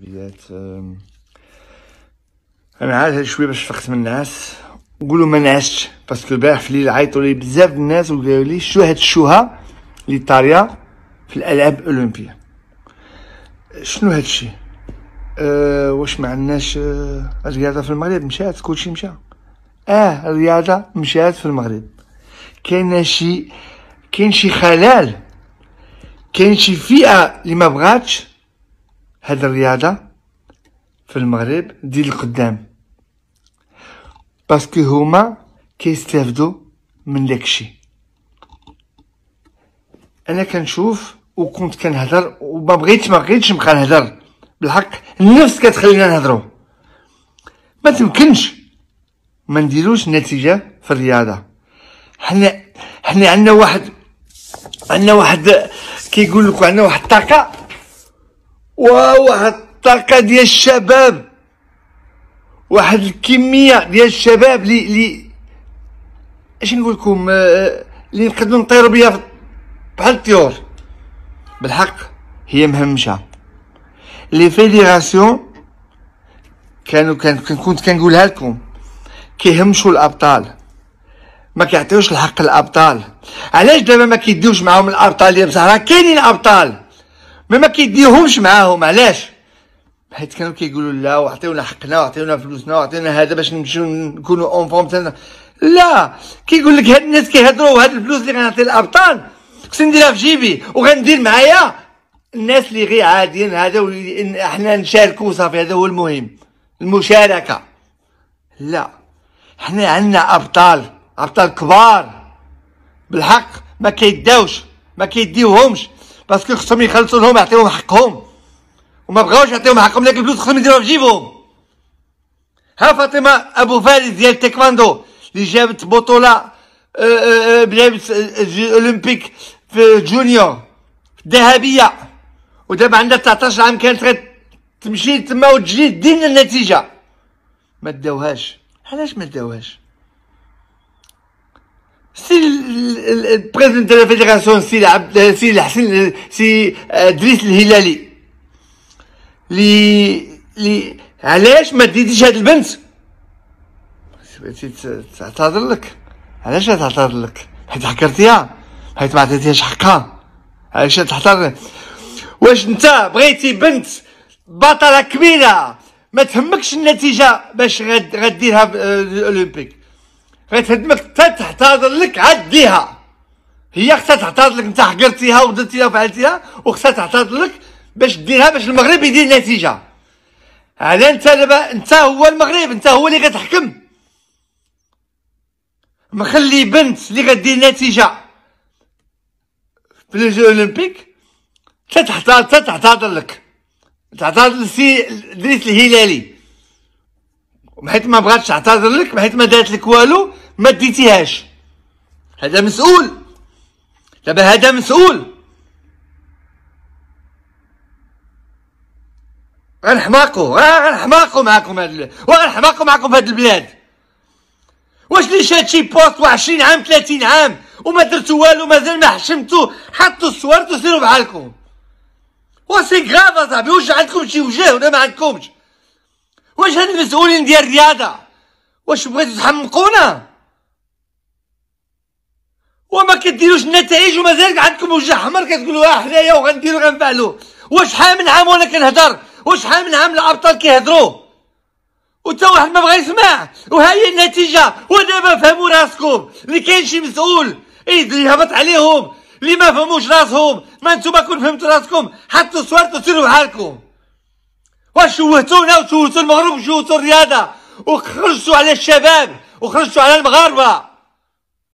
بيات انا عاد شويه باش فقت من النعاس نقولوا ما نعستش باسكو البارح في الليل عيطوا لي بزاف الناس وقالوا لي شو هاد الشوهه اللي طاريه في الالعاب الاولمبيه شنو هاد الشيء أه واش ما عندناش أه الرياضه في المغرب مشات كلشي مشى اه الرياضه مشات في المغرب كاين شي كاين شي خلل كاين شي فئه اللي ما بغاتش هاد الرياضة في المغرب ديال القدام باسكو هما كيستافدو من داكشي انا كنشوف وكنت كنهضر وما مبغيتش ما بغيتش نبقى نهضر بالحق النفس كتخلينا نهضروا ما تمكنش ما نديروش نتيجه في الرياضه حنا حنا عندنا واحد عندنا واحد كيقول لك عندنا واحد الطاقه واحد الطاقه ديال الشباب واحد الكميه ديال الشباب لي لي اش نقول لكم آه، لي نقدروا نطيروا بها بحال الطيور بالحق هي مهمشه لي فيديراسيون كانوا كان كنت كنقولها لكم كيهمشوا الابطال ما كيعطيوش الحق للابطال علاش دابا ما كيديوش معاهم الابطال اللي بصح راه كاينين ابطال ما ما كيديهمش معاهم علاش حيت كانوا كيقولوا لا وعطيونا حقنا وعطيونا فلوسنا وعطيونا هذا باش نمشيو نكونوا اون فورم تاعنا لا كيقول لك هاد الناس كيهضروا هاد الفلوس اللي غنعطي الابطال خصني نديرها في جيبي وغندير معايا الناس اللي غير عاديين هذا احنا نشاركوا صافي هذا هو المهم المشاركه لا حنا عندنا ابطال ابطال كبار بالحق ما كيداوش ما كيديوهمش باسكو خصهم يخلصوا لهم يعطيوهم حقهم وما بغاوش يعطيوهم حقهم لكن الفلوس خصهم يديروها في جيبهم ها فاطمه ابو فارس ديال التيكواندو اللي جابت بطوله بلعبت اولمبيك في جونيور ذهبيه ودابا عندها 19 عام كانت تمشي تما وتجي دين النتيجه ما داوهاش علاش ما داوهاش سي البريزيدون تاع الفيدراسيون سي عبد سي الحسن سي ادريس الهلالي لي لي علاش ما ديتيش هاد البنت بغيتي تعتذر لك علاش تعتذر لك حيت حكرتيها حيت ما عطيتيهاش حقها علاش تحتار واش انت بغيتي بنت بطله كبيره ما تهمكش النتيجه باش غديرها الاولمبيك هدمك تحتاضر لك عديها هي خصها تعترض لك انت حقرتيها ودرتيها وفعلتيها وخصها تعترض لك باش ديرها باش المغرب يدير نتيجه على انت دابا انت هو المغرب انت هو اللي كتحكم مخلي بنت اللي غدير نتيجه في الجو اولمبيك تتعترض تتعترض لك لسي دريس الهلالي وحيت ما بغاتش تعتذر لك بحيث ما دارت لك والو ما ديتيهاش هذا مسؤول دابا هذا مسؤول غنحماقو غنحماقو معاكم هاد غنحماقو معاكم في هاد البلاد واش اللي شاد شي بوست 20 عام 30 عام وما درتو والو مازال ما حشمتو حطوا الصور وسيروا بحالكم وسي كغاف اصاحبي واش عندكم شي وجه ولا ما عندكمش واش هاد المسؤولين ديال الرياضه واش بغيتو تحمقونا وما كديروش النتائج ومازال عندكم وجه احمر كتقولوا آه، حنايا وغنديرو غنفعلوا واش حال من عام وانا كنهضر واش حال من عام الابطال كيهضروا وتا واحد ما بغى يسمع وها هي النتيجه ودابا فهموا راسكم اللي كاين شي مسؤول يهبط إيه، عليهم اللي ما فهموش راسهم ما نتوما كون فهمتوا راسكم حطوا صورتو سيروا بحالكم شوهتونا وشوهتو المغرب وشوهتو الرياضه وخرجتوا على الشباب وخرجتوا على المغاربه